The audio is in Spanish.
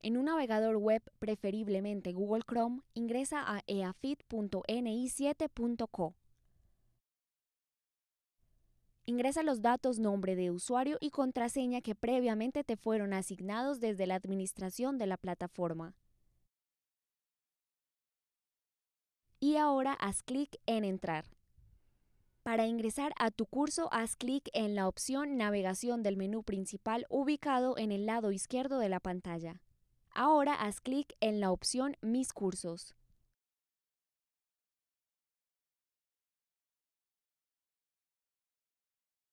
En un navegador web, preferiblemente Google Chrome, ingresa a eafit.ni7.co. Ingresa los datos nombre de usuario y contraseña que previamente te fueron asignados desde la administración de la plataforma. Y ahora haz clic en Entrar. Para ingresar a tu curso, haz clic en la opción Navegación del menú principal ubicado en el lado izquierdo de la pantalla. Ahora haz clic en la opción Mis cursos.